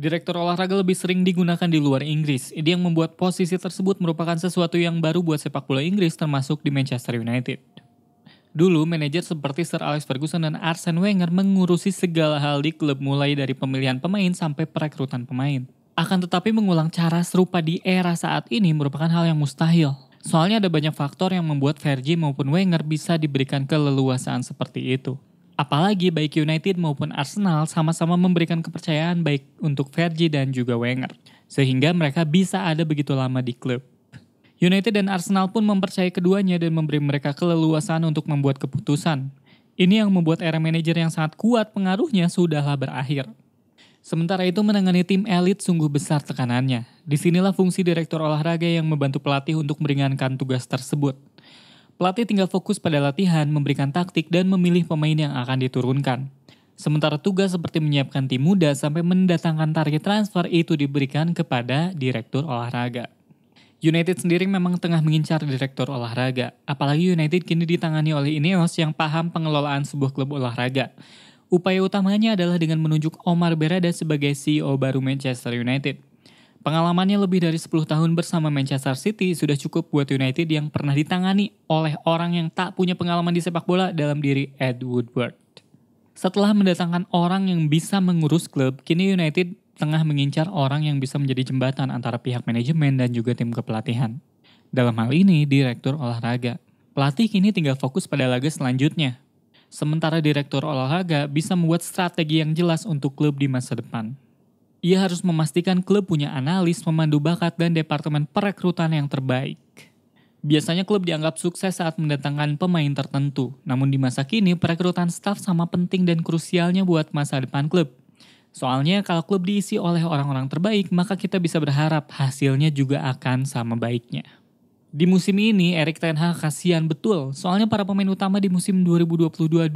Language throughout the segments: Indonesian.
Direktur olahraga lebih sering digunakan di luar Inggris. Ini yang membuat posisi tersebut merupakan sesuatu yang baru buat sepak bola Inggris termasuk di Manchester United. Dulu, manajer seperti Sir Alex Ferguson dan Arsene Wenger mengurusi segala hal di klub mulai dari pemilihan pemain sampai perekrutan pemain. Akan tetapi mengulang cara serupa di era saat ini merupakan hal yang mustahil. Soalnya ada banyak faktor yang membuat Fergie maupun Wenger bisa diberikan keleluasaan seperti itu. Apalagi baik United maupun Arsenal sama-sama memberikan kepercayaan baik untuk Vergi dan juga Wenger, sehingga mereka bisa ada begitu lama di klub. United dan Arsenal pun mempercayai keduanya dan memberi mereka keleluasan untuk membuat keputusan. Ini yang membuat era manajer yang sangat kuat pengaruhnya sudahlah berakhir. Sementara itu menangani tim elit sungguh besar tekanannya. Disinilah fungsi direktur olahraga yang membantu pelatih untuk meringankan tugas tersebut. Pelatih tinggal fokus pada latihan, memberikan taktik, dan memilih pemain yang akan diturunkan. Sementara tugas seperti menyiapkan tim muda sampai mendatangkan target transfer itu diberikan kepada direktur olahraga. United sendiri memang tengah mengincar direktur olahraga, apalagi United kini ditangani oleh Ineos yang paham pengelolaan sebuah klub olahraga. Upaya utamanya adalah dengan menunjuk Omar Berada sebagai CEO baru Manchester United. Pengalamannya lebih dari 10 tahun bersama Manchester City sudah cukup buat United yang pernah ditangani oleh orang yang tak punya pengalaman di sepak bola dalam diri Ed Woodward. Setelah mendatangkan orang yang bisa mengurus klub, kini United tengah mengincar orang yang bisa menjadi jembatan antara pihak manajemen dan juga tim kepelatihan. Dalam hal ini, Direktur Olahraga. Pelatih kini tinggal fokus pada laga selanjutnya. Sementara Direktur Olahraga bisa membuat strategi yang jelas untuk klub di masa depan ia harus memastikan klub punya analis, pemandu bakat, dan departemen perekrutan yang terbaik. Biasanya klub dianggap sukses saat mendatangkan pemain tertentu, namun di masa kini perekrutan staf sama penting dan krusialnya buat masa depan klub. Soalnya kalau klub diisi oleh orang-orang terbaik, maka kita bisa berharap hasilnya juga akan sama baiknya. Di musim ini, Erik Ten Hag kasihan betul, soalnya para pemain utama di musim 2022-2023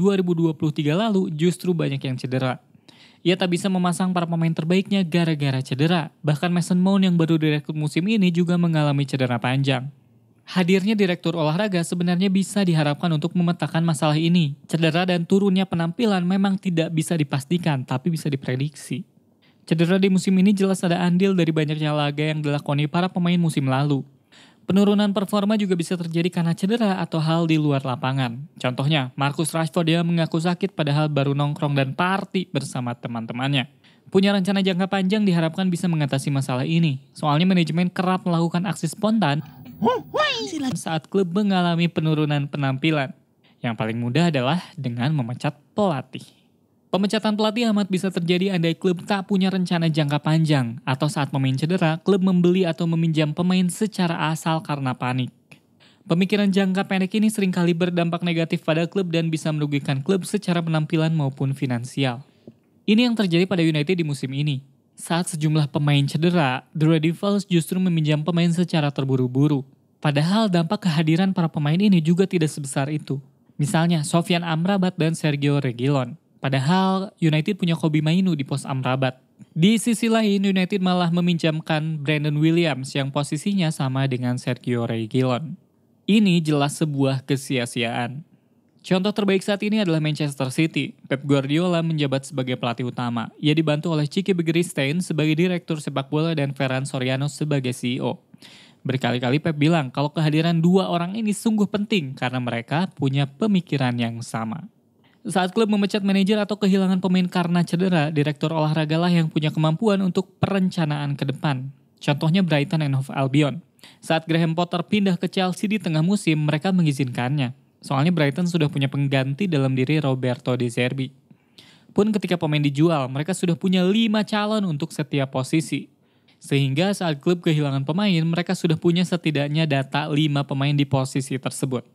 lalu justru banyak yang cedera. Ia tak bisa memasang para pemain terbaiknya gara-gara cedera. Bahkan Mason Mount yang baru direkrut musim ini juga mengalami cedera panjang. Hadirnya direktur olahraga sebenarnya bisa diharapkan untuk memetakan masalah ini. Cedera dan turunnya penampilan memang tidak bisa dipastikan, tapi bisa diprediksi. Cedera di musim ini jelas ada andil dari banyaknya laga yang dilakoni para pemain musim lalu. Penurunan performa juga bisa terjadi karena cedera atau hal di luar lapangan. Contohnya, Marcus Rashford dia mengaku sakit padahal baru nongkrong dan party bersama teman-temannya. Punya rencana jangka panjang diharapkan bisa mengatasi masalah ini. Soalnya manajemen kerap melakukan aksi spontan saat klub mengalami penurunan penampilan. Yang paling mudah adalah dengan memecat pelatih. Pemecatan pelatih amat bisa terjadi andai klub tak punya rencana jangka panjang atau saat pemain cedera, klub membeli atau meminjam pemain secara asal karena panik. Pemikiran jangka pendek ini seringkali berdampak negatif pada klub dan bisa merugikan klub secara penampilan maupun finansial. Ini yang terjadi pada United di musim ini. Saat sejumlah pemain cedera, The Red Devils justru meminjam pemain secara terburu-buru. Padahal dampak kehadiran para pemain ini juga tidak sebesar itu. Misalnya, Sofian Amrabat dan Sergio Reguilon. Padahal United punya Kobi Mainu di pos Amrabat. Di sisi lain, United malah meminjamkan Brandon Williams yang posisinya sama dengan Sergio Reguilon. Ini jelas sebuah kesia-siaan. Contoh terbaik saat ini adalah Manchester City. Pep Guardiola menjabat sebagai pelatih utama. Ia dibantu oleh Chiki Begristein sebagai direktur sepak bola dan Ferran Soriano sebagai CEO. Berkali-kali Pep bilang kalau kehadiran dua orang ini sungguh penting karena mereka punya pemikiran yang sama. Saat klub memecat manajer atau kehilangan pemain karena cedera, direktur olahraga lah yang punya kemampuan untuk perencanaan ke depan. Contohnya Brighton and Hove Albion. Saat Graham Potter pindah ke Chelsea di tengah musim, mereka mengizinkannya. Soalnya Brighton sudah punya pengganti dalam diri Roberto De Zerbi. Pun ketika pemain dijual, mereka sudah punya lima calon untuk setiap posisi. Sehingga saat klub kehilangan pemain, mereka sudah punya setidaknya data 5 pemain di posisi tersebut.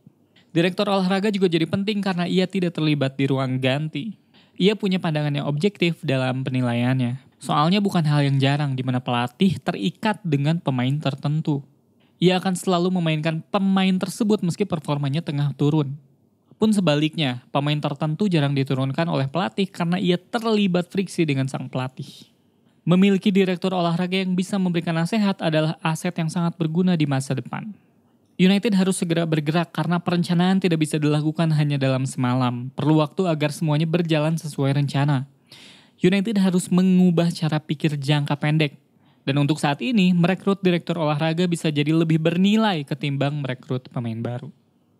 Direktur olahraga juga jadi penting karena ia tidak terlibat di ruang ganti. Ia punya pandangan yang objektif dalam penilaiannya. Soalnya bukan hal yang jarang di mana pelatih terikat dengan pemain tertentu. Ia akan selalu memainkan pemain tersebut meski performanya tengah turun. Pun sebaliknya, pemain tertentu jarang diturunkan oleh pelatih karena ia terlibat friksi dengan sang pelatih. Memiliki direktur olahraga yang bisa memberikan nasihat adalah aset yang sangat berguna di masa depan. United harus segera bergerak karena perencanaan tidak bisa dilakukan hanya dalam semalam. Perlu waktu agar semuanya berjalan sesuai rencana. United harus mengubah cara pikir jangka pendek. Dan untuk saat ini, merekrut direktur olahraga bisa jadi lebih bernilai ketimbang merekrut pemain baru.